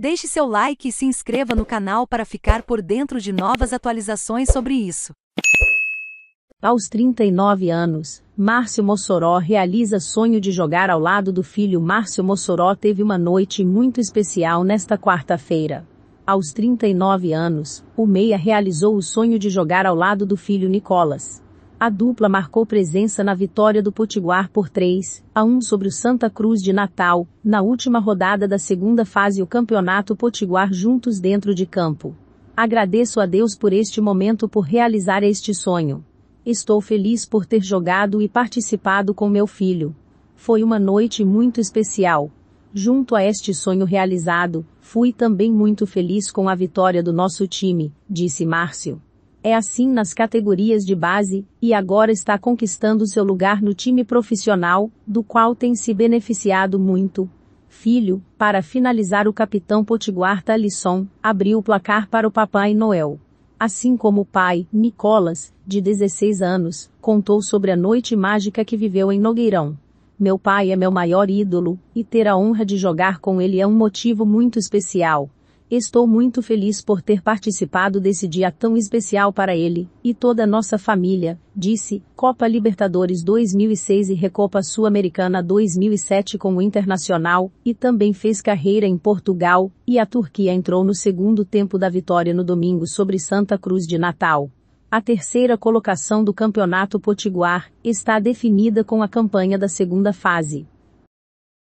Deixe seu like e se inscreva no canal para ficar por dentro de novas atualizações sobre isso. Aos 39 anos, Márcio Mossoró realiza sonho de jogar ao lado do filho. Márcio Mossoró teve uma noite muito especial nesta quarta-feira. Aos 39 anos, o Meia realizou o sonho de jogar ao lado do filho Nicolas. A dupla marcou presença na vitória do Potiguar por 3 a 1 sobre o Santa Cruz de Natal, na última rodada da segunda fase do Campeonato Potiguar juntos dentro de campo. Agradeço a Deus por este momento por realizar este sonho. Estou feliz por ter jogado e participado com meu filho. Foi uma noite muito especial. Junto a este sonho realizado, fui também muito feliz com a vitória do nosso time, disse Márcio. É assim nas categorias de base, e agora está conquistando seu lugar no time profissional, do qual tem se beneficiado muito. Filho, para finalizar o capitão Potiguar Talisson, abriu o placar para o Papai Noel. Assim como o pai, Nicolas, de 16 anos, contou sobre a noite mágica que viveu em Nogueirão. Meu pai é meu maior ídolo, e ter a honra de jogar com ele é um motivo muito especial Estou muito feliz por ter participado desse dia tão especial para ele e toda a nossa família, disse. Copa Libertadores 2006 e Recopa Sul-Americana 2007 com o Internacional, e também fez carreira em Portugal, e a Turquia entrou no segundo tempo da vitória no domingo sobre Santa Cruz de Natal. A terceira colocação do Campeonato Potiguar está definida com a campanha da segunda fase.